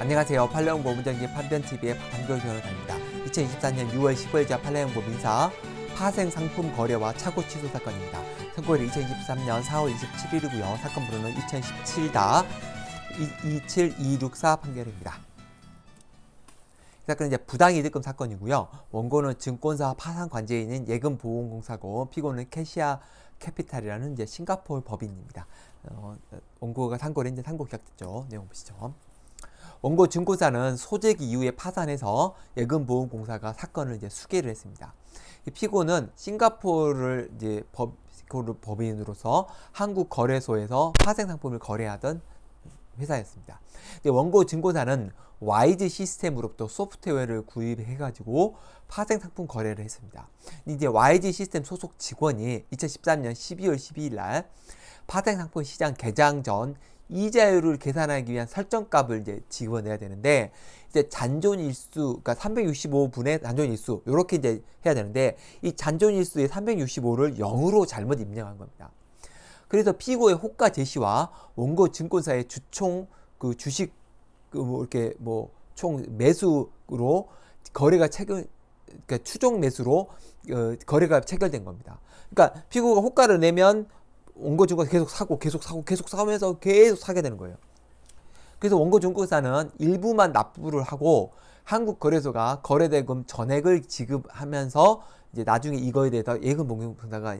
안녕하세요. 팔레온 고문정기 판변TV의 박한교 변호사입니다. 2024년 6월 15일자 팔레온고 민사 파생 상품 거래와 차고 취소 사건입니다. 선고일이 2023년 4월 27일이고요. 사건 번호는 2017다 27264 판결입니다. 이 사건은 이제 부당이득금 사건이고요. 원고는 증권사 파산 관제인인 예금보험공사고 피고는 캐시아 캐피탈이라는 이제 싱가포르 법인입니다. 어, 원고가 상고를 이제 상고 계약됐죠 내용 보시죠. 원고 증권사는 소재기 이후에 파산해서 예금보험공사가 사건을 이제 수개를 했습니다. 피고는 싱가포르를 이제 법, 싱가포르 법인으로서 한국 거래소에서 파생 상품을 거래하던 회사였습니다. 원고 증권사는 와이 시스템으로부터 소프트웨어를 구입해가지고 파생 상품 거래를 했습니다. 이제 와이 시스템 소속 직원이 2013년 12월 12일 날 파생 상품 시장 개장 전 이자율을 계산하기 위한 설정값을 이제 집어내야 되는데 이제 잔존일수 그러니까 365분의 잔존일수 이렇게 이제 해야 되는데 이 잔존일수의 365를 0으로 잘못 입력한 겁니다. 그래서 피고의 호가 제시와 원고 증권사의 주총 그 주식 그뭐 이렇게 뭐 총 매수로 거래가 체결 그러니까 추종 매수로 어, 거래가 체결된 겁니다. 그러니까 피고가 호가를 내면 원고 증권 계속 사고 계속 사고 계속 사면서 계속 사게 되는 거예요. 그래서 원고 증권사는 일부만 납부를 하고 한국 거래소가 거래 대금 전액을 지급하면서 이제 나중에 이거에 대해서 예금 공용분사가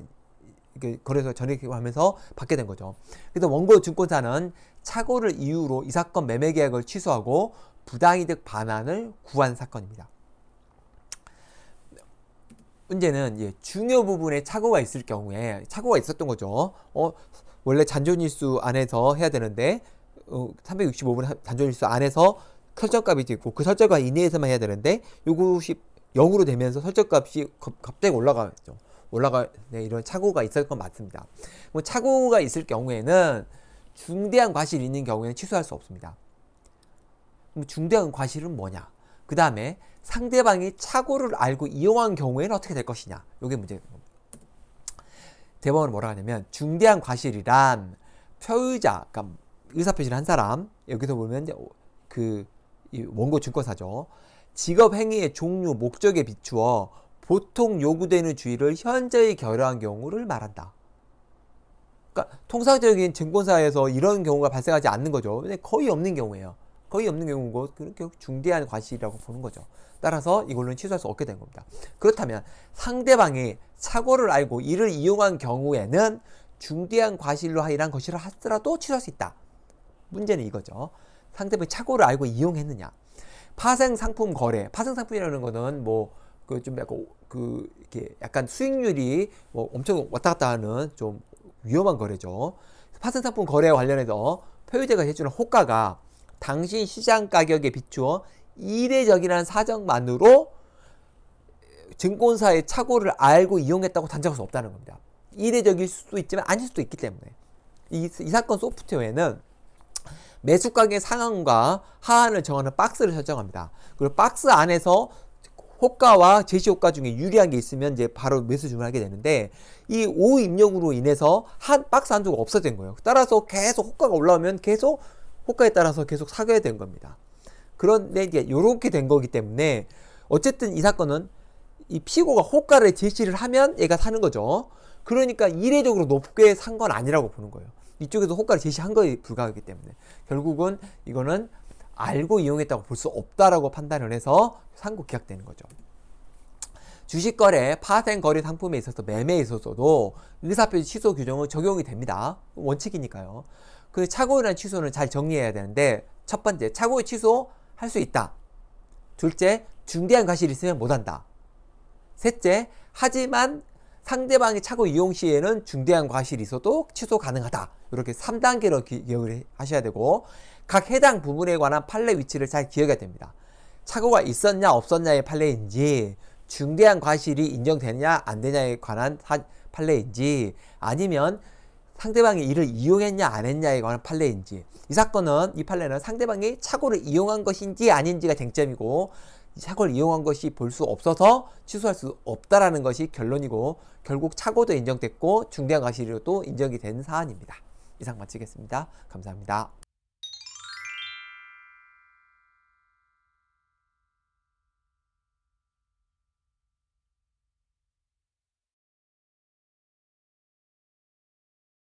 이렇게 거래소 전액하면서 받게 된 거죠. 그래서 원고 증권사는 착오를 이유로 이 사건 매매 계약을 취소하고 부당이득 반환을 구한 사건입니다. 문제는 예, 중요 부분에 착오가 있을 경우에 착오가 있었던 거죠. 어, 원래 잔존일수 안에서 해야 되는데 어, 365분 잔존일수 안에서 설정값이 있고 그 설정값 이내에서만 해야 되는데 이것이 0으로 되면서 설정값이 갑자기 올라가죠. 겠올라갈 네, 이런 착오가 있을 건 맞습니다. 뭐 착오가 있을 경우에는 중대한 과실이 있는 경우에는 취소할 수 없습니다. 그럼 중대한 과실은 뭐냐? 그 다음에 상대방이 착오를 알고 이용한 경우에는 어떻게 될 것이냐. 이게 문제입니다. 대법원은 뭐라 고 하냐면 중대한 과실이란 표의자, 그러니까 의사표시를 한 사람, 여기서 보면 그 원고 증권사죠. 직업 행위의 종류, 목적에 비추어 보통 요구되는 주의를 현저히 결여한 경우를 말한다. 그러니까 통상적인 증권사에서 이런 경우가 발생하지 않는 거죠. 거의 없는 경우예요. 거의 없는 경우고 결국 중대한 과실이라고 보는 거죠. 따라서 이걸로는 취소할 수 없게 된 겁니다. 그렇다면 상대방이 착오를 알고 이를 이용한 경우에는 중대한 과실로 하이란 것이라 하더라도 취소할 수 있다. 문제는 이거죠. 상대방이 착오를 알고 이용했느냐. 파생 상품 거래. 파생 상품이라는 거는 뭐그 좀 약간 그 이렇게 약간 수익률이 뭐 엄청 왔다 갔다 하는 좀 위험한 거래죠. 파생 상품 거래와 관련해서 표유제가 해주는 호가가 당시 시장 가격에 비추어 이례적이라는 사정만으로 증권사의 착오를 알고 이용했다고 단정할 수 없다는 겁니다. 이례적일 수도 있지만 아닐 수도 있기 때문에 이, 이 사건 소프트웨어는 매수 가격의 상한과 하한을 정하는 박스를 설정합니다. 그리고 박스 안에서 호가와 제시 호가 중에 유리한 게 있으면 이제 바로 매수 주문하게 되는데 이 오후 입력으로 인해서 한 박스 한도가 없어진 거예요. 따라서 계속 호가가 올라오면 계속 호가에 따라서 계속 사게 된 겁니다. 그런데 이제 요렇게 된 거기 때문에 어쨌든 이 사건은 이 피고가 호가를 제시를 하면 얘가 사는 거죠. 그러니까 이례적으로 높게 산 건 아니라고 보는 거예요. 이쪽에서 호가를 제시한 거에 불과하기 때문에 결국은 이거는 알고 이용했다고 볼 수 없다라고 판단을 해서 상고 기각되는 거죠. 주식 거래, 파생 거래 상품에 있어서 매매에 있어서도 의사표시 취소 규정은 적용이 됩니다. 원칙이니까요. 그착오한 취소는 잘 정리해야 되는데 첫 번째, 착오의 취소 할 수 있다. 둘째, 중대한 과실이 있으면 못한다. 셋째, 하지만 상대방이 착오 이용 시에는 중대한 과실이 있어도 취소 가능하다. 이렇게 3단계로 기억을 하셔야 되고 각 해당 부분에 관한 판례 위치를 잘 기억해야 됩니다. 착오가 있었냐 없었냐의 판례인지 중대한 과실이 인정되냐 느안 되냐에 관한 사, 판례인지 아니면 상대방이 이를 이용했냐 안 했냐에 관한 판례인지 이 사건은 이 판례는 상대방이 착오를 이용한 것인지 아닌지가 쟁점이고 착오를 이용한 것이 볼 수 없어서 취소할 수 없다라는 것이 결론이고 결국 착오도 인정됐고 중대한 과실로 또 인정이 된 사안입니다. 이상 마치겠습니다. 감사합니다.